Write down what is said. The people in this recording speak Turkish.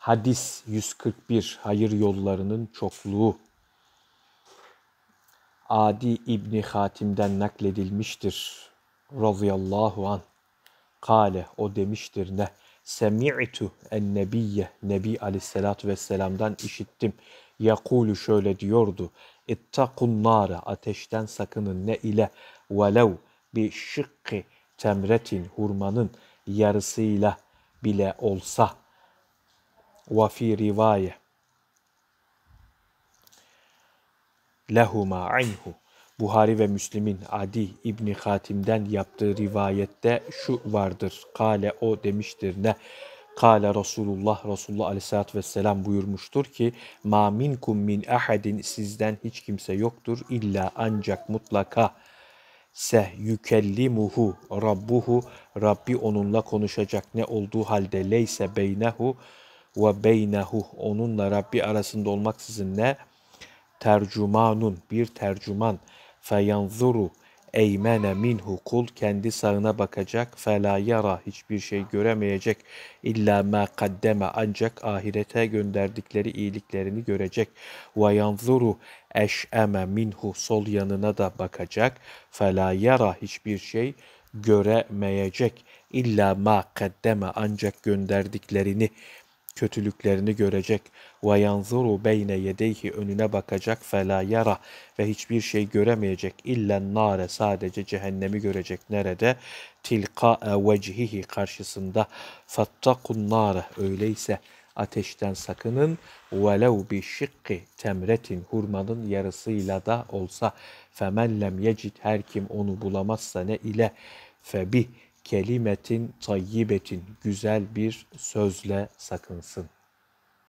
Hadis 141 hayır yollarının çokluğu. Adi İbni Hatim'den nakledilmiştir. Radıyallahu an. Kale o demiştir ne? Semi'tu en nebiyye. Nebi aleyhissalatü vesselam'dan işittim. Yakulu şöyle diyordu. İttakun nara ateşten sakının ne ile velev bir şıkkı temretin hurmanın yarısıyla bile olsa.'' ve fi rivaye lehuma anhu Buhari ve Müslim'in Adi İbni Hatim'den yaptığı rivayette şu vardır. Kale o demiştir ne? Kale Resulullah Resulullah Aleyhisselatü Vesselam buyurmuştur ki Ma minkum min ahedin sizden hiç kimse yoktur illa ancak mutlaka se yükellimuhu rabbuhu Rabbi onunla konuşacak ne olduğu halde leyse beynehu ve beynehu onunla Rabbi arasında olmaksızın ne? Tercümanun bir tercüman feyanzuru eymene minhu kul kendi sağına bakacak fela yara hiçbir şey göremeyecek illa ma kaddeme ancak ahirete gönderdikleri iyiliklerini görecek ve yanzuru eşeme minhu sol yanına da bakacak fela yara hiçbir şey göremeyecek illa ma kaddeme ancak gönderdiklerini kötülüklerini görecek. Ve yanzuru beyne yedeyhi önüne bakacak fela yara ve hiçbir şey göremeyecek. İllen nare sadece cehennemi görecek. Nerede? Tilka vecihihi karşısında. Fattakun nare öyleyse ateşten sakının. Velev bi şikki temretin hurmanın yarısıyla da olsa. Femen yecit her kim onu bulamazsa ne ile febi kelimetin tayyibetin güzel bir sözle sakınsın.